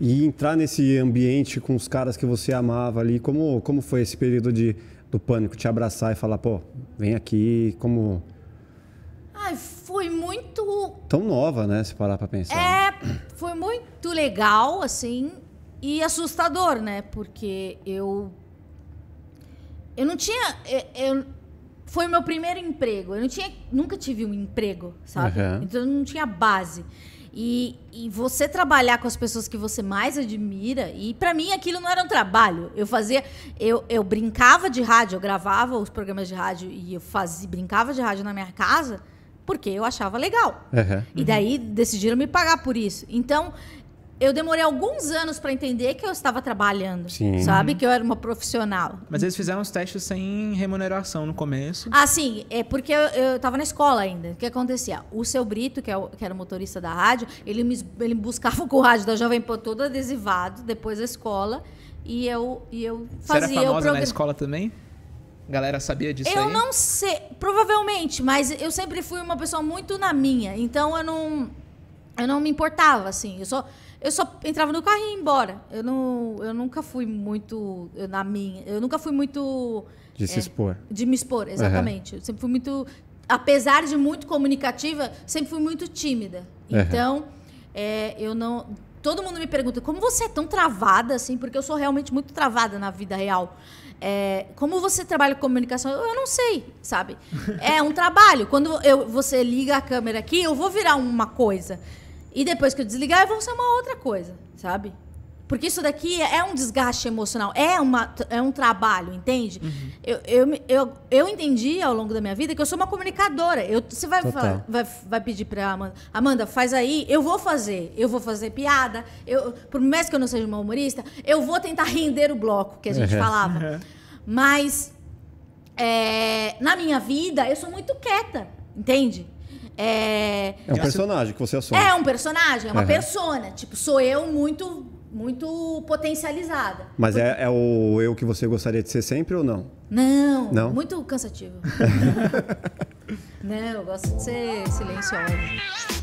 E entrar nesse ambiente com os caras que você amava ali, como, como foi esse período de, do pânico? Te abraçar e falar, pô, vem aqui, como... Ai, foi muito... Tão nova, né, se parar pra pensar. É, foi muito legal, assim, e assustador, né? Porque eu... Eu não tinha... eu, eu foi o meu primeiro emprego. Eu não tinha, nunca tive um emprego, sabe? Uhum. Então eu não tinha base. E, e você trabalhar com as pessoas que você mais admira, e para mim aquilo não era um trabalho. Eu fazia, eu, eu brincava de rádio, eu gravava os programas de rádio e eu fazia, brincava de rádio na minha casa porque eu achava legal. Uhum. E daí decidiram me pagar por isso. Então, eu demorei alguns anos para entender que eu estava trabalhando, Sim. sabe? Que eu era uma profissional. Mas eles fizeram os testes sem remuneração no começo. Ah, sim. É porque eu estava na escola ainda. O que acontecia? O seu Brito, que, é o, que era o motorista da rádio, ele me, ele me buscava com o rádio da Jovem Pan todo adesivado, depois da escola. E eu, e eu fazia Você era famosa programa... na escola também? galera sabia disso Eu aí? não sei, provavelmente, mas eu sempre fui uma pessoa muito na minha, então eu não eu não me importava assim. Eu só eu só entrava no carrinho e ia embora. Eu, não, eu nunca fui muito eu, na minha. Eu nunca fui muito. De se é, expor. De me expor, exatamente. Uhum. Eu sempre fui muito. Apesar de muito comunicativa, sempre fui muito tímida. Uhum. Então, é, eu não. Todo mundo me pergunta como você é tão travada assim, porque eu sou realmente muito travada na vida real. É, como você trabalha com comunicação? Eu, não sei, sabe? É um trabalho. Quando eu, você liga a câmera aqui, eu vou virar uma coisa. E depois que eu desligar, eu vou ser uma outra coisa, sabe? Porque isso daqui é um desgaste emocional, é, uma, é um trabalho, entende? Uhum. Eu, eu, eu, eu entendi ao longo da minha vida que eu sou uma comunicadora. Eu, você vai, falar, vai, vai pedir para Amanda, Amanda, faz aí, eu vou fazer. Eu vou fazer piada, eu, por mais que eu não seja uma humorista, eu vou tentar render o bloco que a gente uhum. falava. Uhum. Mas é, na minha vida, eu sou muito quieta, entende? É, é um personagem que você assume. É um personagem, é uma uhum. persona. Tipo, sou eu muito muito potencializada. Mas Porque... é, é, o eu que você gostaria de ser sempre ou não? Não, não? muito cansativo. não, eu gosto de ser silenciosa.